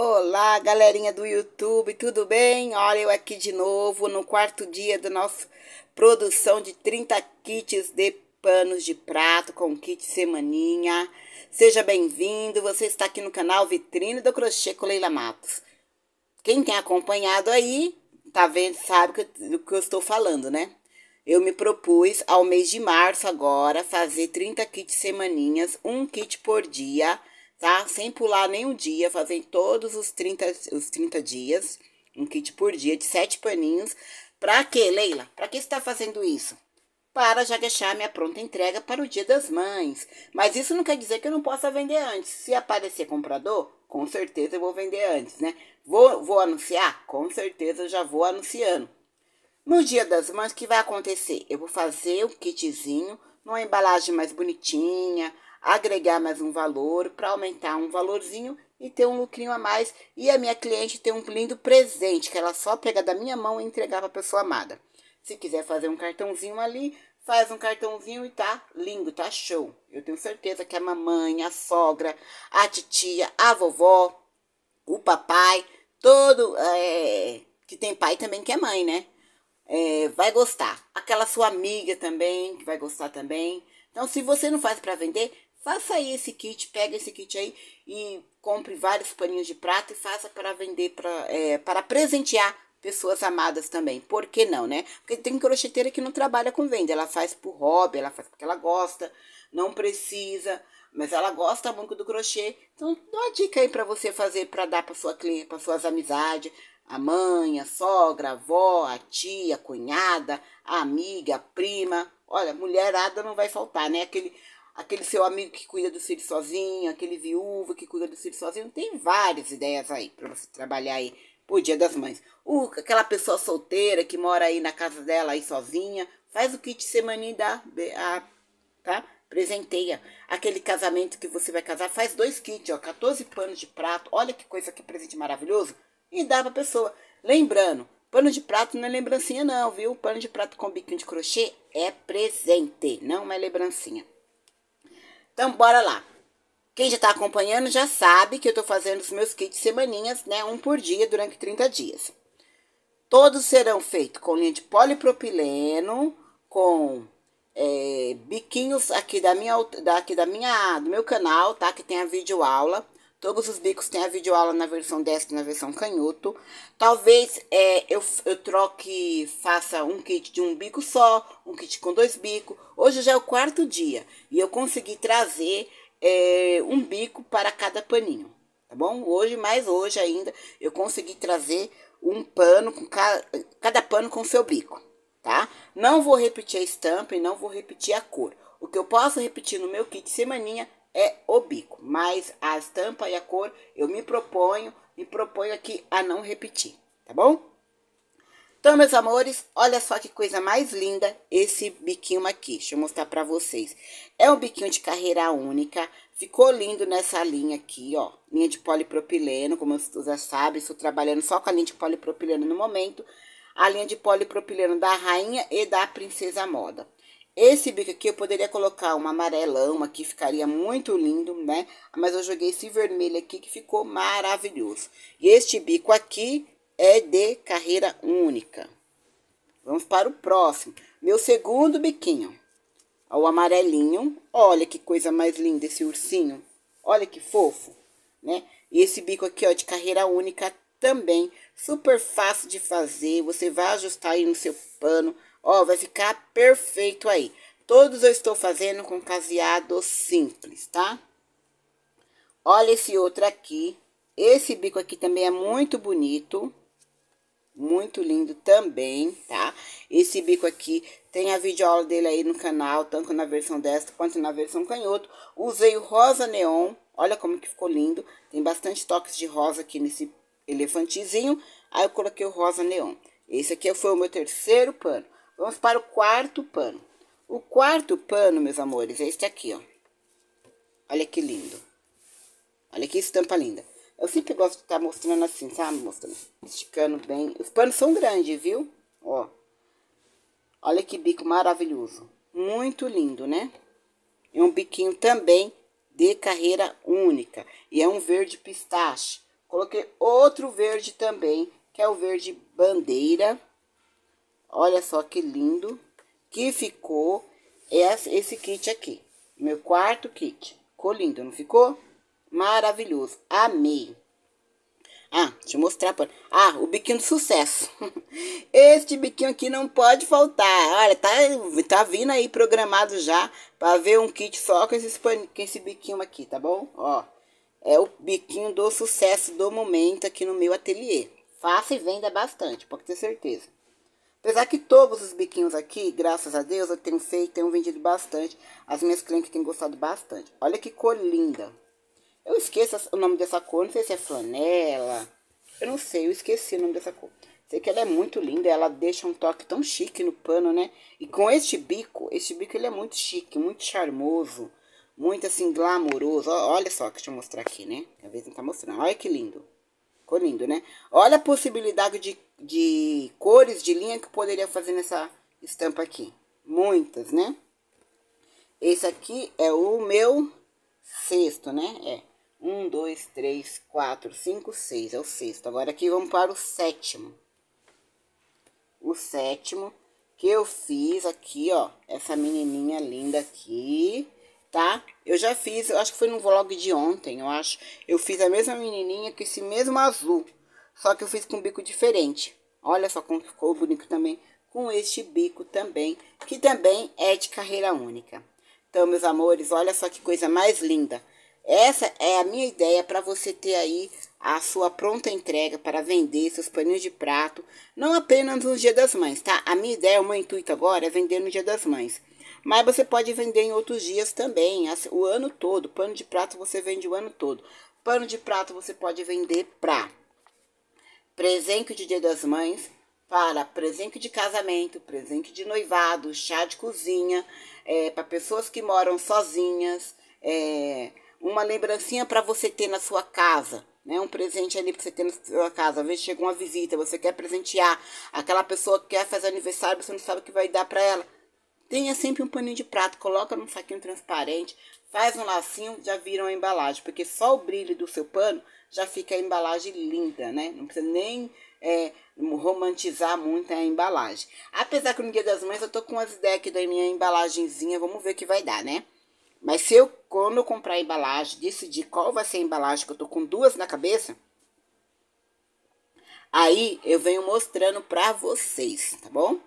Olá, galerinha do YouTube, tudo bem? Olha eu aqui de novo no quarto dia da nossa produção de 30 kits de panos de prato com kit semaninha. Seja bem-vindo, você está aqui no canal Vitrine do Crochê com Leila Matos. Quem tem acompanhado aí, tá vendo, sabe do que eu estou falando, né? Eu me propus ao mês de março agora fazer 30 kits semaninhas, um kit por dia tá? Sem pular nenhum dia, fazendo todos os 30, os 30 dias, um kit por dia de sete paninhos. Pra quê, Leila? Pra que você tá fazendo isso? Para já deixar minha pronta entrega para o Dia das Mães. Mas isso não quer dizer que eu não possa vender antes. Se aparecer comprador, com certeza eu vou vender antes, né? Vou, vou anunciar? Com certeza eu já vou anunciando. No Dia das Mães, o que vai acontecer? Eu vou fazer o kitzinho numa embalagem mais bonitinha, agregar mais um valor, para aumentar um valorzinho e ter um lucrinho a mais. E a minha cliente ter um lindo presente que ela só pega da minha mão e entregar para a pessoa amada. Se quiser fazer um cartãozinho ali, faz um cartãozinho e tá lindo, tá show. Eu tenho certeza que a mamãe, a sogra, a titia, a vovó, o papai, todo é, que tem pai também que é mãe, né? É, vai gostar. Aquela sua amiga também que vai gostar também. Então, se você não faz para vender, Faça aí esse kit, pega esse kit aí e compre vários paninhos de prata e faça para vender, pra, é, para presentear pessoas amadas também. Por que não, né? Porque tem crocheteira que não trabalha com venda, ela faz por hobby, ela faz porque ela gosta, não precisa, mas ela gosta muito do crochê. Então, dá uma dica aí para você fazer para dar para sua cliente, para suas amizades, a mãe, a sogra, a avó, a tia, a cunhada, a amiga, a prima. Olha, mulherada não vai faltar, né? Aquele aquele seu amigo que cuida do filho sozinho, aquele viúvo que cuida do filho sozinho. Tem várias ideias aí para você trabalhar aí o Dia das Mães. o aquela pessoa solteira que mora aí na casa dela aí sozinha, faz o kit semaninha da a, tá? Presenteia. Aquele casamento que você vai casar, faz dois kits, ó, 14 panos de prato. Olha que coisa que presente maravilhoso e dá pra pessoa. Lembrando, pano de prato não é lembrancinha não, viu? Pano de prato com biquinho de crochê é presente, não é lembrancinha. Então, bora lá. Quem já está acompanhando já sabe que eu estou fazendo os meus kits semaninhas, né? Um por dia durante 30 dias. Todos serão feitos com linha de polipropileno, com é, biquinhos aqui da minha, daqui da minha, do meu canal, tá? Que tem a videoaula. Todos os bicos têm a videoaula na versão destro e na versão canhoto. Talvez é, eu, eu troque, faça um kit de um bico só, um kit com dois bicos. Hoje já é o quarto dia e eu consegui trazer é, um bico para cada paninho, tá bom? Hoje, mais hoje ainda, eu consegui trazer um pano, com cada, cada pano com seu bico, tá? Não vou repetir a estampa e não vou repetir a cor. O que eu posso repetir no meu kit semaninha é o bico, mas a estampa e a cor eu me proponho, me proponho aqui a não repetir, tá bom? Então, meus amores, olha só que coisa mais linda esse biquinho aqui. Deixa eu mostrar pra vocês. É um biquinho de carreira única. Ficou lindo nessa linha aqui, ó. Linha de polipropileno, como vocês já sabem, estou trabalhando só com a linha de polipropileno no momento. A linha de polipropileno da Rainha e da Princesa Moda. Esse bico aqui eu poderia colocar um amarelão aqui, ficaria muito lindo, né? Mas eu joguei esse vermelho aqui que ficou maravilhoso. E este bico aqui é de carreira única. Vamos para o próximo. Meu segundo biquinho. O amarelinho. Olha que coisa mais linda esse ursinho. Olha que fofo, né? E esse bico aqui, ó, de carreira única também. Super fácil de fazer. Você vai ajustar aí no seu pano Ó, vai ficar perfeito aí. Todos eu estou fazendo com caseado simples, tá? Olha esse outro aqui. Esse bico aqui também é muito bonito. Muito lindo também, tá? Esse bico aqui tem a videoaula dele aí no canal, tanto na versão desta quanto na versão canhoto. Usei o rosa neon, olha como que ficou lindo. Tem bastante toques de rosa aqui nesse elefantezinho. Aí eu coloquei o rosa neon. Esse aqui foi o meu terceiro pano. Vamos para o quarto pano. O quarto pano, meus amores, é este aqui, ó. Olha que lindo. Olha que estampa linda. Eu sempre gosto de estar tá mostrando assim, sabe? Mostrando, esticando bem. Os panos são grandes, viu? Ó. Olha que bico maravilhoso. Muito lindo, né? É um biquinho também de carreira única. E é um verde pistache. Coloquei outro verde também, que é o verde bandeira Olha só que lindo que ficou esse kit aqui. Meu quarto kit. Ficou lindo, não ficou? Maravilhoso. Amei. Ah, deixa eu mostrar pra... Ah, o biquinho do sucesso. este biquinho aqui não pode faltar. Olha, tá, tá vindo aí programado já pra ver um kit só com, esses com esse biquinho aqui, tá bom? Ó, é o biquinho do sucesso do momento aqui no meu ateliê. Faça e venda bastante, pode ter certeza. Apesar que todos os biquinhos aqui, graças a Deus, eu tenho feito, tenho vendido bastante. As minhas clientes têm gostado bastante. Olha que cor linda. Eu esqueço o nome dessa cor, não sei se é flanela. Eu não sei, eu esqueci o nome dessa cor. Sei que ela é muito linda, ela deixa um toque tão chique no pano, né? E com este bico, este bico ele é muito chique, muito charmoso. Muito assim, glamouroso. Olha só, que deixa eu mostrar aqui, né? Às vezes não tá mostrando. Olha que lindo. Ficou lindo, né? Olha a possibilidade de, de cores de linha que eu poderia fazer nessa estampa aqui. Muitas, né? Esse aqui é o meu sexto, né? É. Um, dois, três, quatro, cinco, seis. É o sexto. Agora aqui vamos para o sétimo. O sétimo que eu fiz aqui, ó. Essa menininha linda aqui, tá? Eu já fiz, eu acho que foi no vlog de ontem, eu acho. Eu fiz a mesma menininha com esse mesmo azul. Só que eu fiz com um bico diferente. Olha só como ficou bonito também. Com este bico também, que também é de carreira única. Então, meus amores, olha só que coisa mais linda. Essa é a minha ideia para você ter aí a sua pronta entrega para vender seus paninhos de prato, não apenas no Dia das Mães, tá? A minha ideia, o meu intuito agora é vender no Dia das Mães. Mas você pode vender em outros dias também, o ano todo. Pano de prato você vende o ano todo. Pano de prato você pode vender para presente de Dia das Mães, para presente de casamento, presente de noivado, chá de cozinha, é, para pessoas que moram sozinhas, é, uma lembrancinha para você ter na sua casa. Né, um presente ali para você ter na sua casa. Às vezes chega uma visita, você quer presentear aquela pessoa que quer fazer aniversário, você não sabe o que vai dar para ela. Tenha sempre um paninho de prato, coloca num saquinho transparente, faz um lacinho, já viram a embalagem, porque só o brilho do seu pano já fica a embalagem linda, né? Não precisa nem é, romantizar muito a embalagem. Apesar que no Dia das Mães eu tô com umas ideias aqui da minha embalagenzinha, vamos ver o que vai dar, né? Mas se eu, quando eu comprar a embalagem, decidir qual vai ser a embalagem, que eu tô com duas na cabeça, aí eu venho mostrando pra vocês, tá bom?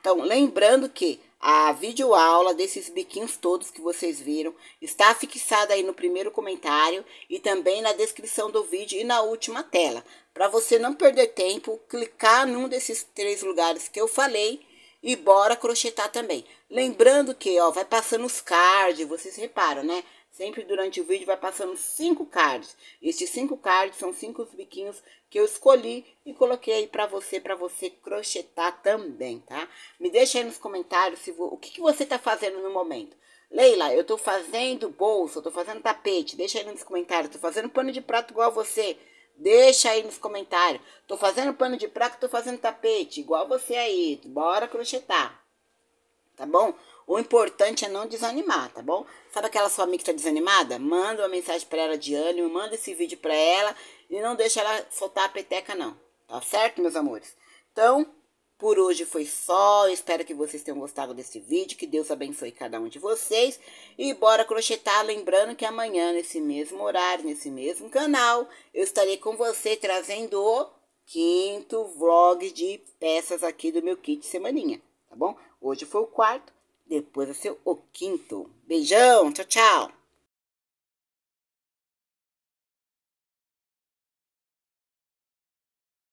Então, lembrando que a videoaula desses biquinhos todos que vocês viram está fixada aí no primeiro comentário e também na descrição do vídeo e na última tela. Para você não perder tempo, clicar num desses três lugares que eu falei e bora crochetar também. Lembrando que, ó, vai passando os cards, vocês reparam, né? Sempre durante o vídeo vai passando cinco cards. Estes cinco cards são cinco biquinhos que eu escolhi e coloquei aí para você, para você crochetar também, tá? Me deixa aí nos comentários se o que, que você tá fazendo no momento. Leila, eu tô fazendo bolsa, eu tô fazendo tapete, deixa aí nos comentários. Tô fazendo pano de prato igual a você. Deixa aí nos comentários. Tô fazendo pano de prato, tô fazendo tapete, igual você aí. Bora crochetar tá bom? O importante é não desanimar, tá bom? Sabe aquela sua amiga que tá desanimada? Manda uma mensagem para ela de ânimo, manda esse vídeo para ela e não deixa ela soltar a peteca não, tá certo, meus amores? Então, por hoje foi só. Eu espero que vocês tenham gostado desse vídeo. Que Deus abençoe cada um de vocês. E bora crochetar. Lembrando que amanhã, nesse mesmo horário, nesse mesmo canal, eu estarei com você trazendo o quinto vlog de peças aqui do meu kit semaninha tá bom? Hoje foi o quarto, depois vai ser o quinto. Beijão, tchau, tchau!